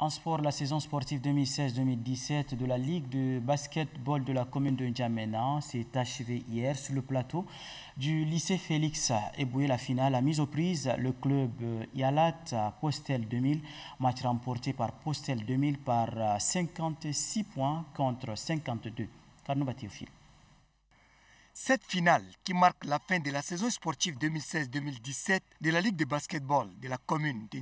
En sport, la saison sportive 2016-2017 de la Ligue de basketball de la commune de N'Djamena s'est achevée hier sur le plateau du lycée Félix Eboué. La finale a mise aux prises le club euh, Yalat Postel 2000, match remporté par Postel 2000 par 56 euh, points contre 52. au cette finale, qui marque la fin de la saison sportive 2016-2017 de la Ligue de basketball de la commune de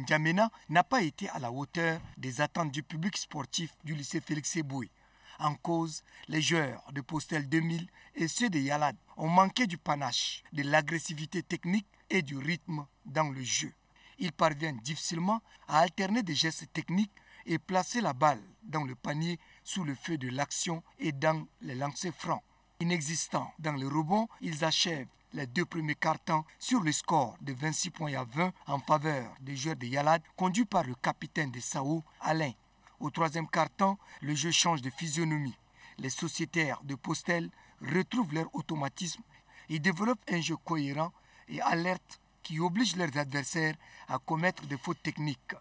n'a pas été à la hauteur des attentes du public sportif du lycée Félix eboué En cause, les joueurs de Postel 2000 et ceux de Yalad ont manqué du panache, de l'agressivité technique et du rythme dans le jeu. Ils parviennent difficilement à alterner des gestes techniques et placer la balle dans le panier sous le feu de l'action et dans les lancers francs inexistants dans le rebond, ils achèvent les deux premiers cartons sur le score de 26 points à 20 en faveur des joueurs de Yalad, conduits par le capitaine de Sao, Alain. Au troisième carton, le jeu change de physionomie. Les sociétaires de Postel retrouvent leur automatisme et développent un jeu cohérent et alerte qui oblige leurs adversaires à commettre des fautes techniques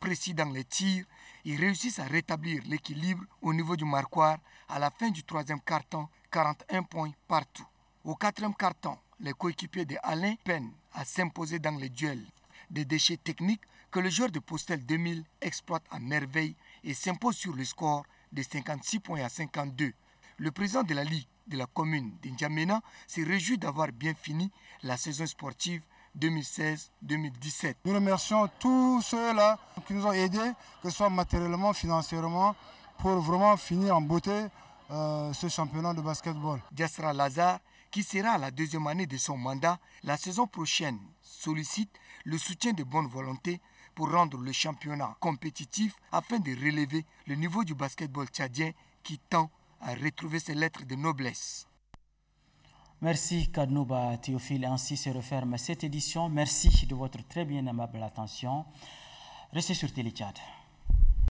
précis dans les tirs, ils réussissent à rétablir l'équilibre au niveau du marquoir à la fin du troisième carton, 41 points partout. Au quatrième carton, les coéquipiers de Alain peinent à s'imposer dans les duels. Des déchets techniques que le joueur de Postel 2000 exploite à merveille et s'impose sur le score de 56 points à 52. Le président de la Ligue de la commune d'Indjamena se réjouit d'avoir bien fini la saison sportive 2016-2017. Nous remercions tous ceux-là qui nous ont aidés, que ce soit matériellement, financièrement, pour vraiment finir en beauté euh, ce championnat de basketball. Diasra Lazare, qui sera à la deuxième année de son mandat la saison prochaine, sollicite le soutien de bonne volonté pour rendre le championnat compétitif afin de relever le niveau du basketball tchadien qui tend à retrouver ses lettres de noblesse. Merci Kadnouba Théophile. Ainsi se referme cette édition. Merci de votre très bien aimable attention. Restez sur Téléchat.